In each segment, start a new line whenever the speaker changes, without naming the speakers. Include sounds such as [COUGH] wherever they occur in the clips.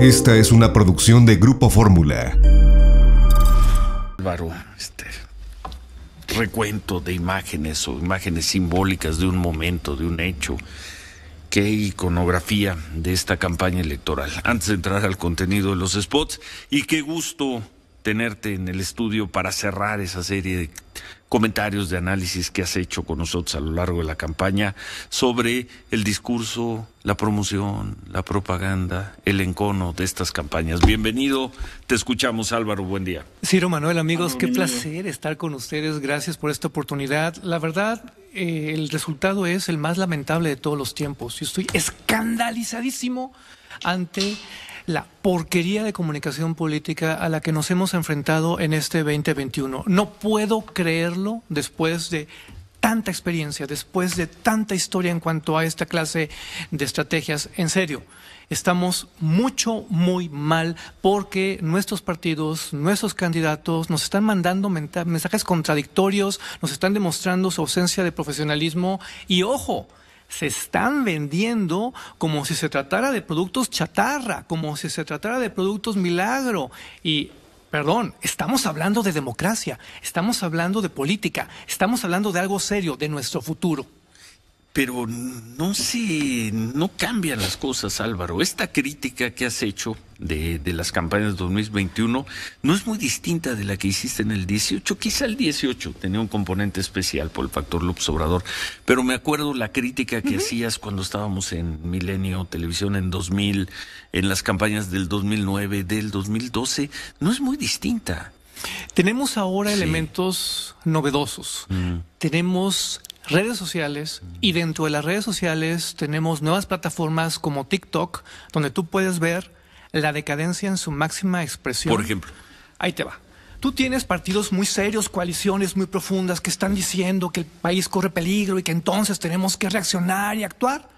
Esta es una producción de Grupo Fórmula.
Álvaro, este recuento de imágenes o imágenes simbólicas de un momento, de un hecho. Qué iconografía de esta campaña electoral. [LAUGHS] Antes de entrar al contenido de los spots, y qué gusto tenerte en el estudio para cerrar esa serie de comentarios de análisis que has hecho con nosotros a lo largo de la campaña sobre el discurso, la promoción, la propaganda, el encono de estas campañas. Bienvenido, te escuchamos Álvaro, buen día.
Ciro Manuel, amigos, qué placer estar con ustedes, gracias por esta oportunidad. La verdad, eh, el resultado es el más lamentable de todos los tiempos. Yo estoy escandalizadísimo ante la porquería de comunicación política a la que nos hemos enfrentado en este 2021. No puedo creerlo después de tanta experiencia, después de tanta historia en cuanto a esta clase de estrategias. En serio, estamos mucho, muy mal porque nuestros partidos, nuestros candidatos nos están mandando mensajes contradictorios, nos están demostrando su ausencia de profesionalismo y ojo, se están vendiendo como si se tratara de productos chatarra, como si se tratara de productos milagro. Y perdón, estamos hablando de democracia, estamos hablando de política, estamos hablando de algo serio, de nuestro futuro
pero no se, no cambian las cosas, Álvaro. Esta crítica que has hecho de, las campañas 2021 no es muy distinta de la que hiciste en el 18. Quizá el 18 tenía un componente especial por el factor López Obrador, pero me acuerdo la crítica que hacías cuando estábamos en Milenio Televisión en 2000, en las campañas del 2009, del 2012, no es muy distinta.
Tenemos ahora elementos novedosos. Mm. Tenemos redes sociales y dentro de las redes sociales tenemos nuevas plataformas como TikTok, donde tú puedes ver la decadencia en su máxima expresión. Por ejemplo. Ahí te va. Tú tienes partidos muy serios, coaliciones muy profundas que están diciendo que el país corre peligro y que entonces tenemos que reaccionar y actuar.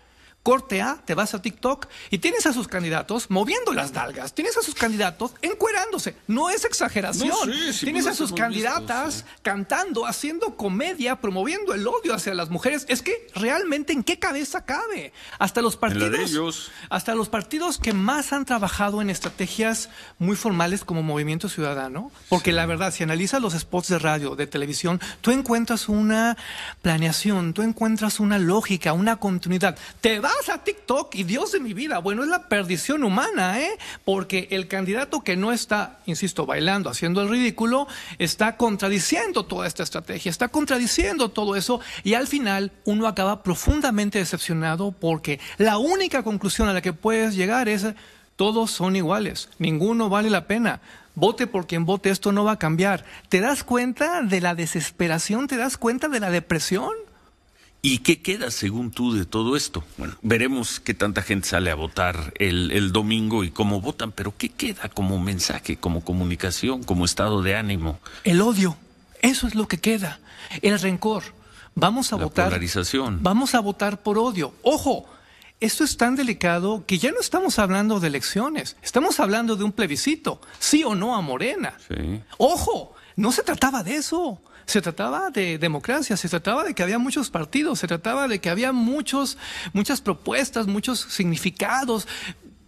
Corte A, te vas a TikTok y tienes a sus candidatos moviendo las dalgas, tienes a sus candidatos encuerándose. No es exageración. tienes a sus candidatas cantando, haciendo comedia, promoviendo el odio hacia las mujeres. Es que realmente en qué cabeza cabe. Hasta los
partidos,
hasta los partidos que más han trabajado en estrategias muy formales como Movimiento Ciudadano, porque la verdad, si analizas los spots de radio, de televisión, tú encuentras una planeación, tú encuentras una lógica, una continuidad. Te va a TikTok y Dios de mi vida, bueno, es la perdición humana, ¿eh? Porque el candidato que no está, insisto, bailando, haciendo el ridículo, está contradiciendo toda esta estrategia, está contradiciendo todo eso y al final uno acaba profundamente decepcionado porque la única conclusión a la que puedes llegar es todos son iguales, ninguno vale la pena. Vote por quien vote, esto no va a cambiar. ¿Te das cuenta de la desesperación? ¿Te das cuenta de la depresión?
¿Y qué queda según tú de todo esto? Bueno, veremos qué tanta gente sale a votar el, domingo y cómo votan, pero ¿qué queda como mensaje, como comunicación, como estado de ánimo?
El odio, eso es lo que queda, el rencor.
Vamos a La votar. Polarización.
Vamos a votar por odio. Ojo, esto es tan delicado que ya no estamos hablando de elecciones, estamos hablando de un plebiscito, sí o no a Morena. Ojo, no se trataba de eso se trataba de democracia, se trataba de que había muchos partidos, se trataba de que había muchos, muchas propuestas, muchos significados.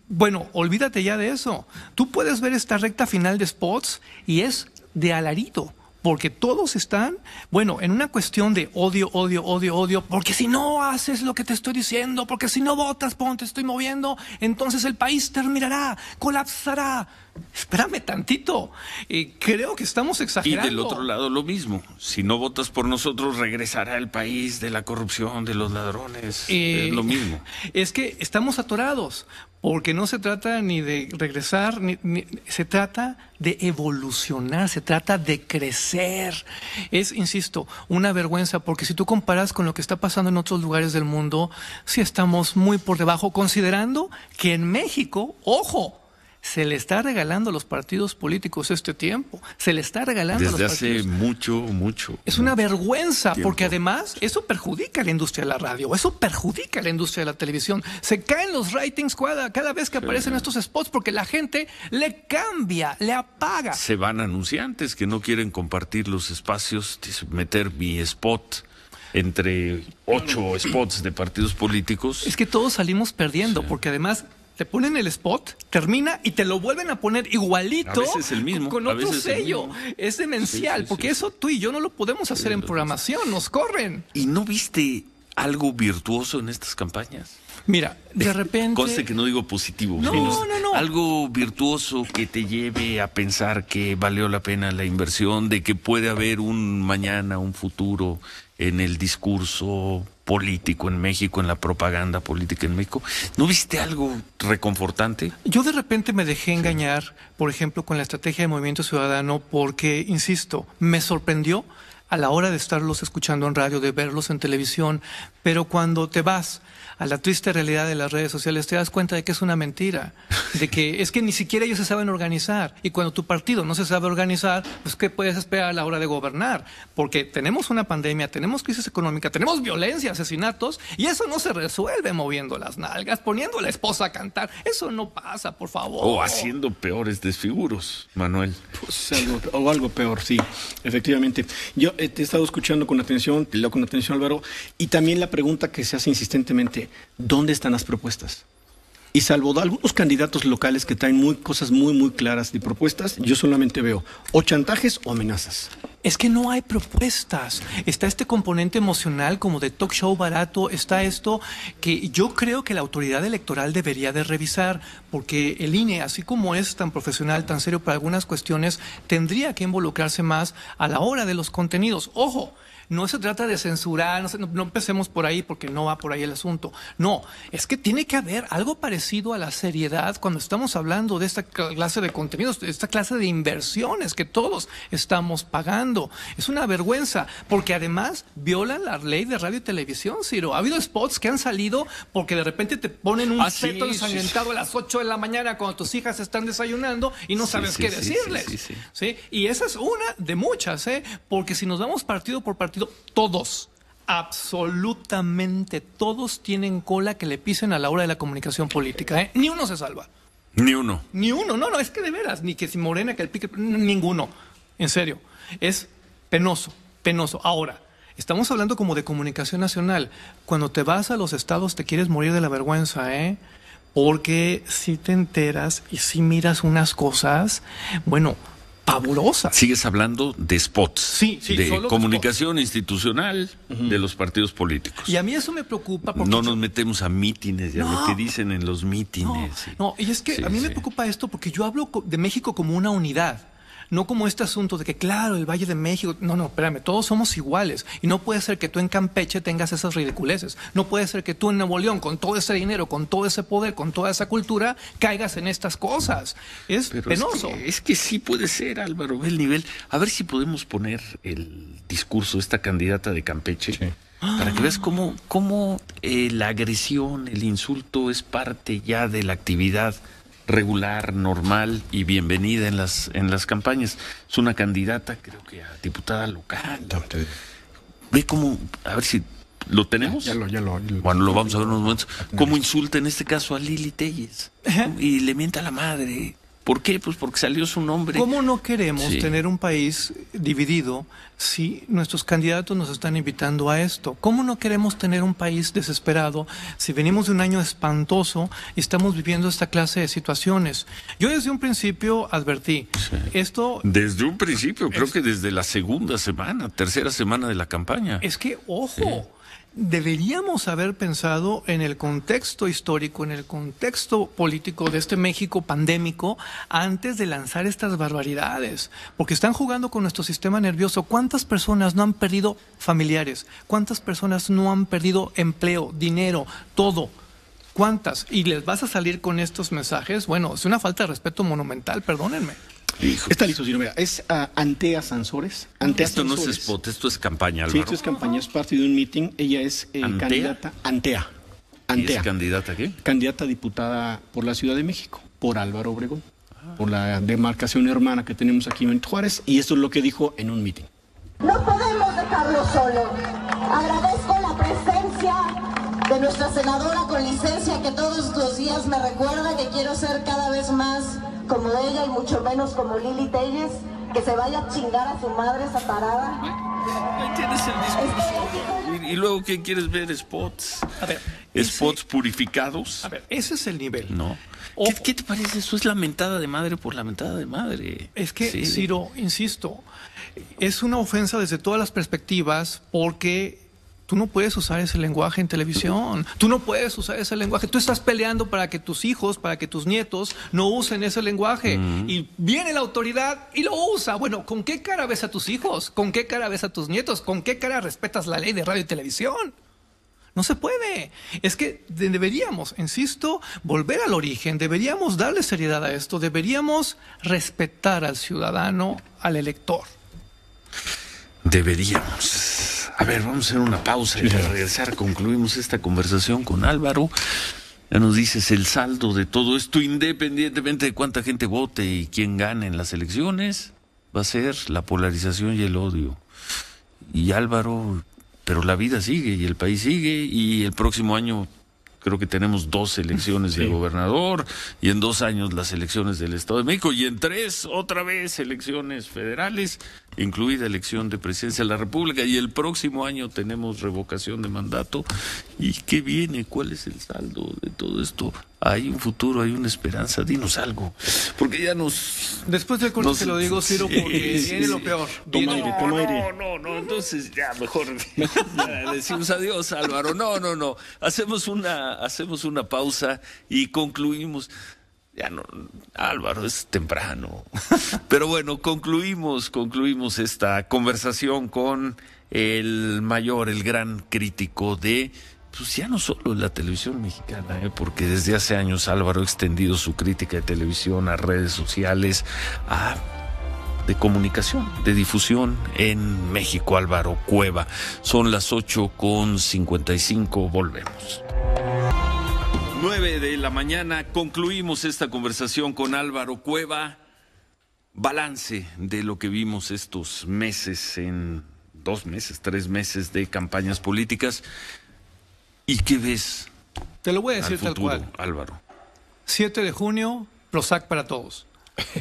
Bueno, olvídate ya de eso. Tú puedes ver esta recta final de spots y es de alarido porque todos están, bueno, en una cuestión de odio, odio, odio, odio, porque si no haces lo que te estoy diciendo, porque si no votas, ponte, estoy moviendo, entonces el país terminará, colapsará espérame tantito,
eh, creo que estamos exagerando. Y del otro lado lo mismo, si no votas por nosotros regresará el país de la corrupción, de los ladrones, eh, es lo mismo. [LAUGHS]
Es que estamos atorados, porque no se trata ni de regresar, ni, se trata de evolucionar, se trata de crecer. Es, insisto, una vergüenza, porque si tú comparas con lo que está pasando en otros lugares del mundo, si estamos muy por debajo, considerando que en México, ojo, se le está regalando a los partidos políticos este tiempo. Se le está regalando Desde a los
partidos. hace mucho, mucho.
Es una vergüenza, porque además eso perjudica a la industria de la radio, eso perjudica a la industria de la televisión. Se caen los ratings cada, vez que aparecen estos spots porque la gente le cambia, le apaga. Se
van anunciantes que no quieren compartir los espacios, meter mi spot entre ocho spots de partidos políticos. Es que todos
salimos perdiendo, porque además te
ponen el spot,
termina y te lo vuelven a poner igualito. el mismo. Con, otro sello. Es demencial, porque eso tú y yo no lo podemos hacer en programación, nos corren. ¿Y no viste
algo virtuoso en estas campañas? Mira,
de eh, repente. Cosa que
no digo positivo. No, no, no. Algo virtuoso que te lleve a pensar que valió la pena la inversión, de que puede haber un mañana, un futuro en el discurso político en México, en la propaganda política en México. ¿No viste algo reconfortante?
Yo de repente me dejé engañar, por ejemplo, con la estrategia de Movimiento Ciudadano, porque, insisto, me sorprendió a la hora de estarlos escuchando en radio, de verlos en televisión, pero cuando te vas a la triste realidad de las redes sociales, te das cuenta de que es una mentira, de que [LAUGHS] es que ni siquiera ellos se saben organizar. Y cuando tu partido no se sabe organizar, pues ¿qué puedes esperar a la hora de gobernar? Porque tenemos una pandemia, tenemos crisis económica, tenemos violencia, asesinatos, y eso no se resuelve moviendo las nalgas, poniendo a la esposa a cantar. Eso no pasa,
por favor. O haciendo
peores desfiguros, Manuel. Pues, o algo peor, sí,
efectivamente. Yo eh, te he estado escuchando con atención, te leo con atención, Álvaro, y también la pregunta que se hace insistentemente, ¿dónde están las propuestas? Y salvo algunos candidatos locales que traen muy, cosas muy, muy claras de propuestas, yo solamente veo o chantajes o amenazas. Es que no hay propuestas. Está este componente emocional como de talk show barato,
está esto que yo creo que la autoridad electoral debería de revisar, porque el INE, así como es tan profesional, tan serio para algunas cuestiones, tendría que involucrarse más a la hora de los contenidos. Ojo, no se trata de censurar, no, empecemos por ahí porque no va por ahí el asunto. No, es que tiene que haber algo parecido a la seriedad cuando estamos hablando de esta clase de contenidos, de esta clase de inversiones que todos estamos pagando. Es una vergüenza, porque además violan la ley de radio y televisión, Ciro. Ha habido spots que han salido porque de repente te ponen un ah, seto ensangrentado a las 8 de la mañana cuando tus hijas están desayunando y no sabes qué decirles. Sí, Y esa es una de muchas, ¿eh? porque si nos damos partido por partido, todos, absolutamente todos tienen cola que le pisen a la hora de la comunicación política. ¿eh? Ni uno se salva. Ni uno. Ni uno, no, no, es que de veras, ni que si Morena, que el pique, ninguno. En serio, es penoso, penoso. Ahora, estamos hablando como de comunicación nacional. Cuando te vas a los estados te quieres morir de la vergüenza, ¿eh? Porque si te enteras y si miras unas cosas, bueno,
Fabulosa. Sigues hablando de spots, sí, de comunicación institucional de los partidos políticos.
Y a mí eso me preocupa porque... No
nos metemos a mítines, ya lo que dicen en los mítines.
No, no y es que a mí me preocupa esto porque yo hablo de México como una unidad. No como este asunto de que, claro, el Valle de México, no, no, espérame, todos somos iguales. Y no puede ser que tú en Campeche tengas esas ridiculeces. No puede ser que tú en Nuevo León, con todo ese dinero, con todo ese poder, con toda esa cultura, caigas en
estas cosas. Es penoso. Es que, sí puede ser, Álvaro, el nivel. A ver si podemos poner el discurso de esta candidata de Campeche. Para que veas cómo, cómo eh, la agresión, el insulto es parte ya de la actividad regular, normal y bienvenida en las, en las campañas. Es una candidata, creo que a diputada local. Ve cómo, a ver si ¿Lo tenemos? Ya, lo, Bueno, lo vamos a ver unos momentos. ¿Cómo insulta en este caso a Lili Telles? Y le mienta a la madre. ¿Por qué? Pues porque salió su nombre. ¿Cómo no queremos tener
un país dividido si nuestros candidatos nos están invitando a esto? ¿Cómo no queremos tener un país desesperado si venimos de un año espantoso y estamos viviendo esta clase de situaciones? Yo desde un principio advertí esto.
Desde un principio, creo que desde la segunda semana, tercera semana de la campaña. Es
que, ojo deberíamos haber pensado en el contexto histórico, en el contexto político de este México pandémico antes de lanzar estas barbaridades, porque están jugando con nuestro sistema nervioso. ¿Cuántas personas no han perdido familiares? ¿Cuántas personas no han perdido empleo, dinero, todo? ¿Cuántas? Y les vas a salir con estos mensajes. Bueno,
es una falta de respeto monumental, perdónenme. Está listo, no es ah, Antea Sansores.
esto no es spot, esto es campaña, Sí, esto es
campaña, es parte de un meeting. Ella es eh, candidata. Antea. es
candidata qué?
Candidata diputada por la Ciudad de México, por Álvaro Obregón, por la demarcación hermana que tenemos aquí en Juárez. Y esto es lo que dijo en un meeting. No podemos dejarlo solo. Agradezco la presencia
de nuestra senadora con licencia que todos los días me recuerda que quiero ser cada vez más como ella y mucho menos como Lili Telles, que se vaya a chingar a su madre esa parada. No entiendes el discurso.
Y, luego, ¿qué quieres ver? Spots. Spots purificados. A ver, ese es el nivel. No. ¿Qué, te parece? Eso es lamentada de madre por lamentada de madre. Es que, Ciro,
insisto, es una ofensa desde todas las perspectivas porque Tú no puedes usar ese lenguaje en televisión. Tú no puedes usar ese lenguaje. Tú estás peleando para que tus hijos, para que tus nietos no usen ese lenguaje. Mm. Y viene la autoridad y lo usa. Bueno, ¿con qué cara ves a tus hijos? ¿Con qué cara ves a tus nietos? ¿Con qué cara respetas la ley de radio y televisión? No se puede. Es que deberíamos, insisto, volver al origen, deberíamos darle seriedad a esto, deberíamos respetar al ciudadano, al elector.
Deberíamos. A ver, vamos a hacer una pausa y al regresar concluimos esta conversación con Álvaro. Ya nos dices el saldo de todo esto, independientemente de cuánta gente vote y quién gane en las elecciones, va a ser la polarización y el odio. Y Álvaro, pero la vida sigue y el país sigue y el próximo año creo que tenemos dos elecciones de gobernador y en dos años las elecciones del Estado de México y en tres otra vez elecciones federales, incluida elección de presidencia de la República y el próximo año tenemos revocación de mandato. ¿Y qué viene? ¿Cuál es el saldo de todo esto? hay un futuro, hay una esperanza, dinos algo. Porque ya nos. Después de corte se lo digo, Ciro, porque viene lo peor. no, no, no, entonces ya mejor, [LAUGHS] decimos adiós, Álvaro. No, no, no. Hacemos una, hacemos una pausa y concluimos. Ya no, Álvaro, es temprano. Pero bueno, concluimos, concluimos esta conversación con el mayor, el gran crítico de pues ya no solo la televisión mexicana, ¿eh? porque desde hace años Álvaro ha extendido su crítica de televisión a redes sociales, a de comunicación, de difusión en México, Álvaro Cueva. Son las 8 con 55, volvemos. 9 de la mañana, concluimos esta conversación con Álvaro Cueva. Balance de lo que vimos estos meses en dos meses, tres meses de campañas políticas. ¿Y qué ves? Te lo voy a decir tal cual. Álvaro. 7 de junio,
Prozac para todos. [LAUGHS]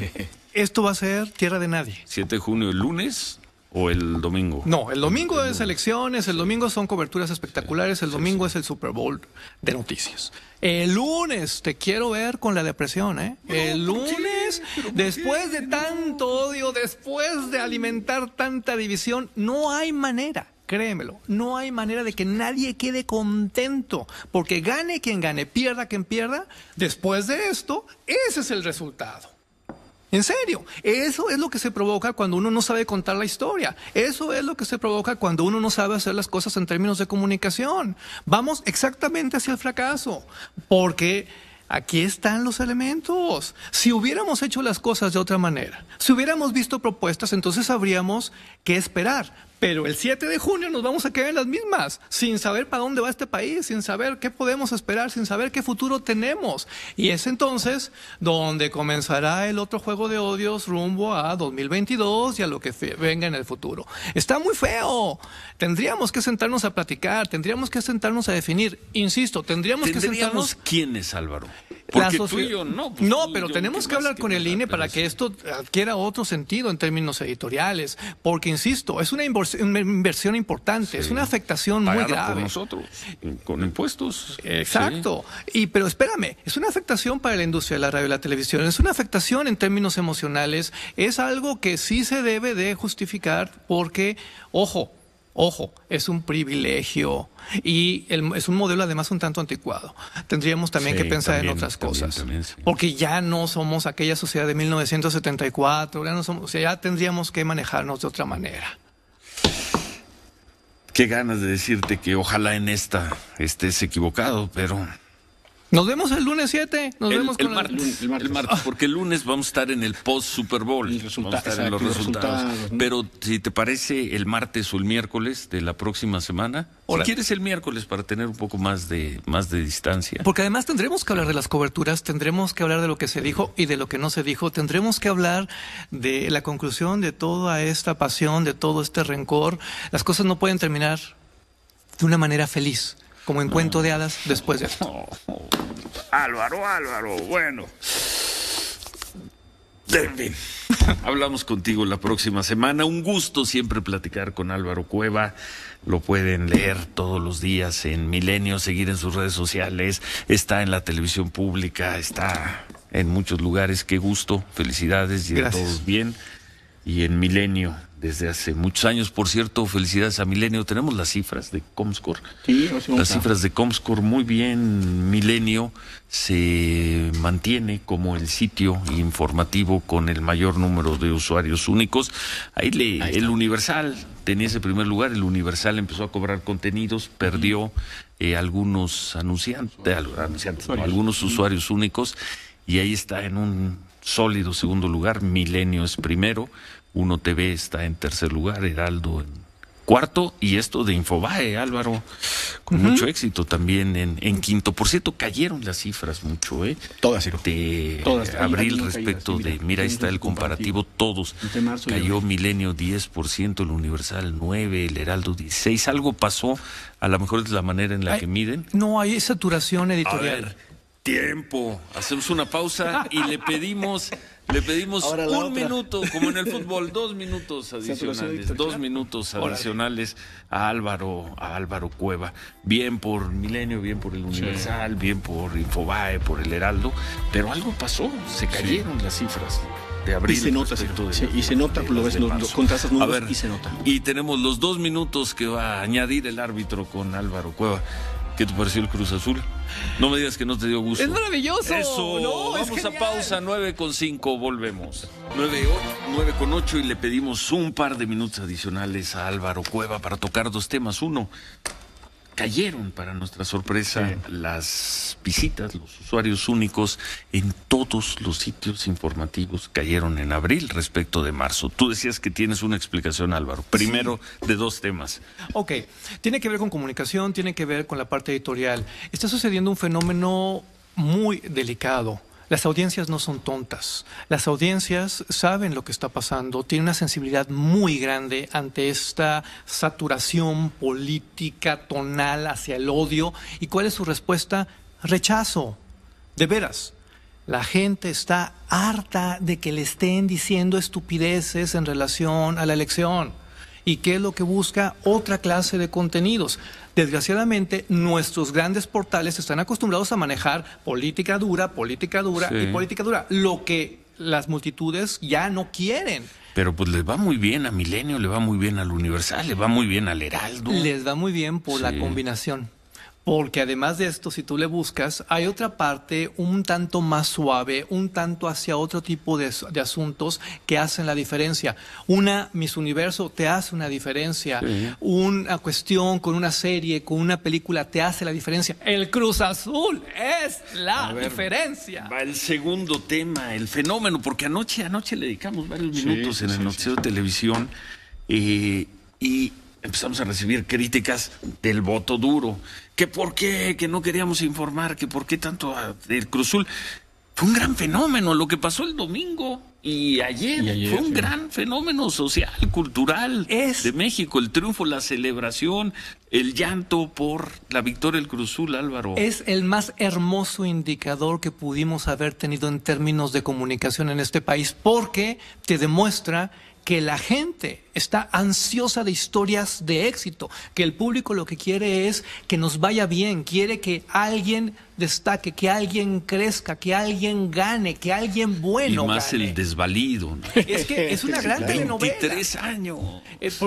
Esto va a ser
tierra de nadie. 7 de junio, el lunes, ¿O el domingo?
No, el domingo es elecciones, el domingo son coberturas espectaculares, el domingo es el Super Bowl de noticias. El lunes te quiero ver con la depresión, ¿eh? el lunes, después de tanto odio, después de alimentar tanta división, no hay manera. Créemelo, no hay manera de que nadie quede contento, porque gane quien gane, pierda quien pierda, después de esto, ese es el resultado. En serio, eso es lo que se provoca cuando uno no sabe contar la historia. Eso es lo que se provoca cuando uno no sabe hacer las cosas en términos de comunicación. Vamos exactamente hacia el fracaso, porque aquí están los elementos. Si hubiéramos hecho las cosas de otra manera, si hubiéramos visto propuestas, entonces habríamos que esperar. Pero el 7 de junio nos vamos a quedar en las mismas, sin saber para dónde va este país, sin saber qué podemos esperar, sin saber qué futuro tenemos. Y es entonces donde comenzará el otro juego de odios rumbo a 2022 y a lo que venga en el futuro. Está muy feo. Tendríamos que sentarnos a platicar, tendríamos que sentarnos a definir. Insisto, tendríamos, que sentarnos.
¿Quiénes, Álvaro? Porque tú yo no. Pues no,
pero tenemos que hablar con el INE para que esto adquiera otro sentido en términos editoriales, porque insisto, es una inversión una inversión importante, es una afectación muy grave. nosotros,
con impuestos. Eh, Exacto.
Y pero espérame, es una afectación para la industria de la radio y la televisión, es una afectación en términos emocionales, es algo que sí se debe de justificar porque, ojo, Ojo, es un privilegio y es un modelo además un tanto anticuado. Tendríamos también que pensar en otras cosas. Porque ya no somos aquella sociedad de 1974, ya, no somos, o sea, ya tendríamos que manejarnos de otra manera.
Qué ganas de decirte que ojalá en esta estés equivocado, pero
nos vemos el lunes 7. Nos vemos el, martes, el,
martes, ah. Porque el lunes vamos a estar en el post Super Bowl. Vamos a estar en los resultados. Pero si te parece el martes o el miércoles de la próxima semana, o si quieres el miércoles para tener un poco más de, más de distancia.
Porque además tendremos que hablar de las coberturas, tendremos que hablar de lo que se dijo y de lo que no se dijo, tendremos que hablar de la conclusión de toda esta pasión, de todo este rencor. Las cosas no pueden terminar de una manera feliz como en cuento de hadas después de [LAUGHS]
Álvaro, Álvaro, bueno. En [LAUGHS] Hablamos contigo la próxima semana. Un gusto siempre platicar con Álvaro Cueva. Lo pueden leer todos los días en Milenio, seguir en sus redes sociales. Está en la televisión pública, está en muchos lugares. Qué gusto. Felicidades y de todos bien. Y en Milenio desde hace muchos años. Por cierto, felicidades a Milenio. Tenemos las cifras de Comscore. Sí, las cifras de Comscore muy bien. Milenio se mantiene como el sitio informativo con el mayor número de usuarios únicos. Ahí, le, el Universal tenía ese primer lugar. El Universal empezó a cobrar contenidos, perdió eh, algunos anunciantes, eh, algunos usuarios únicos. Y ahí está en un sólido segundo lugar. Milenio es primero. Uno TV está en tercer lugar, Heraldo en cuarto y esto de Infobae, Álvaro, con mucho éxito también en, quinto. Por cierto, cayeron las cifras mucho, ¿eh? Todas, De abril respecto de, mira, ahí está el comparativo, todos. Cayó Milenio 10%, el Universal 9%, el Heraldo 16%. Algo pasó, a lo mejor es la manera en la que miden.
No, hay saturación editorial.
tiempo. Hacemos una pausa y le pedimos le pedimos un minuto, como en el [LAUGHS] fútbol, dos minutos adicionales, dos minutos adicionales a Álvaro, a Álvaro Cueva. Bien por Milenio, bien por el Universal, bien por Infobae, por el Heraldo, pero algo pasó, se cayeron las cifras. De abril, y se nota, y se nota, lo ves, con tasas nuevas y se nota. Y tenemos los dos minutos que va a añadir el árbitro con Álvaro Cueva. ¿Qué te pareció el Cruz Azul? No me digas que no te dio gusto. Es maravilloso. Eso. No, Vamos a pausa, 9.5, con cinco, volvemos. Nueve, con ocho y le pedimos un par de minutos adicionales a Álvaro Cueva para tocar dos temas. Uno, cayeron para nuestra sorpresa las visitas, los usuarios únicos en todos los sitios informativos cayeron en abril respecto de marzo. Tú decías que tienes una explicación, Álvaro. Primero, de dos temas.
Ok, tiene que ver con comunicación, tiene que ver con la parte editorial. Está sucediendo un fenómeno muy delicado las audiencias no son tontas. Las audiencias saben lo que está pasando, tienen una sensibilidad muy grande ante esta saturación política tonal hacia el odio. ¿Y cuál es su respuesta? Rechazo. De veras. La gente está harta de que le estén diciendo estupideces en relación a la elección y qué es lo que busca otra clase de contenidos. Desgraciadamente, nuestros grandes portales están acostumbrados a manejar política dura, política dura y política dura, lo que las multitudes ya no quieren.
Pero pues les va muy bien a Milenio, le va muy bien al Universal, le va muy bien al Heraldo. Les
va muy bien por la combinación. Porque además de esto, si tú le buscas, hay otra parte un tanto más suave, un tanto hacia otro tipo de, asuntos que hacen la diferencia. Una Miss Universo te hace una diferencia. Una cuestión con una serie, con una película, te hace la
diferencia. El Cruz Azul es la diferencia. Va el segundo tema, el fenómeno, porque anoche, anoche le dedicamos varios minutos en el noticiero de televisión. Eh, y empezamos a recibir críticas del voto duro, que por qué, que no queríamos informar, que por qué tanto del Cruzul. Fue un gran fenómeno lo que pasó el domingo y ayer. fue un gran fenómeno social, cultural de México, el triunfo, la celebración, el llanto por la victoria del Cruzul, Álvaro. Es
el más hermoso indicador que pudimos haber tenido en términos de comunicación en este país porque te demuestra que la gente está ansiosa de historias de éxito, que el público lo que quiere es que nos vaya bien, quiere que alguien destaque, que alguien crezca, que alguien gane, que alguien bueno. Y más el
desvalido. Es que es una gran telenovela.
años. Es,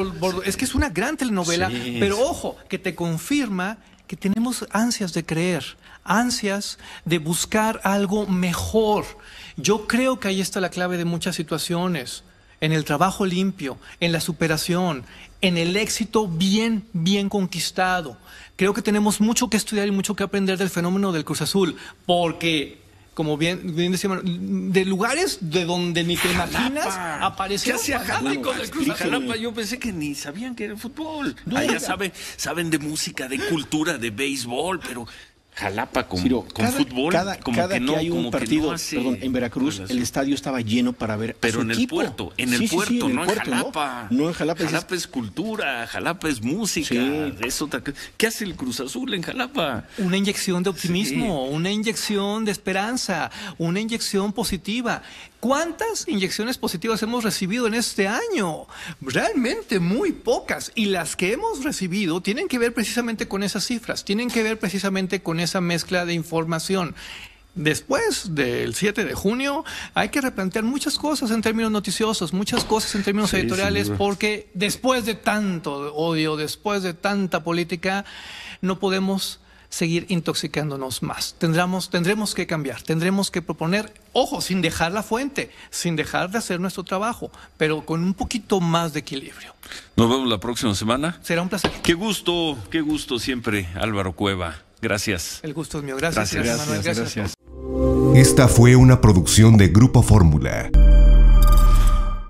que es una gran telenovela, pero ojo, que te confirma que tenemos ansias de creer, ansias de buscar algo mejor. Yo creo que ahí está la clave de muchas situaciones en el trabajo limpio, en la superación, en el éxito bien, bien conquistado. Creo que tenemos mucho que estudiar y mucho que aprender del fenómeno del Cruz Azul, porque como bien, de lugares de donde ni te imaginas aparece el Cruz Azul.
yo pensé que ni sabían que era fútbol. No, ah, ya saben, saben de música, de cultura, de béisbol, pero Jalapa con, con cada, fútbol. como que, no, hay un partido en Veracruz, el
estadio estaba lleno para ver. Pero en equipo. el puerto, en el puerto, en no puerto, en Jalapa. Jalapa.
es... cultura, Jalapa es música. Es ¿Qué hace el Cruz Azul en Jalapa?
Una inyección de optimismo, una inyección de esperanza, una inyección positiva. ¿Cuántas inyecciones positivas hemos recibido en este año? Realmente muy pocas. Y las que hemos recibido tienen que ver precisamente con esas cifras, tienen que ver precisamente con esa mezcla de información. Después del 7 de junio hay que replantear muchas cosas en términos noticiosos, muchas cosas en términos editoriales, porque después de tanto odio, después de tanta política, no podemos seguir intoxicándonos más. Tendremos, tendremos que cambiar, tendremos que proponer, ojo, sin dejar la fuente, sin dejar de hacer nuestro trabajo, pero con un poquito más de equilibrio.
Nos vemos la próxima semana. Será un placer. Qué gusto, qué gusto siempre, Álvaro Cueva. Gracias. El gusto es mío. Gracias, gracias.
Esta fue una producción de Grupo Fórmula.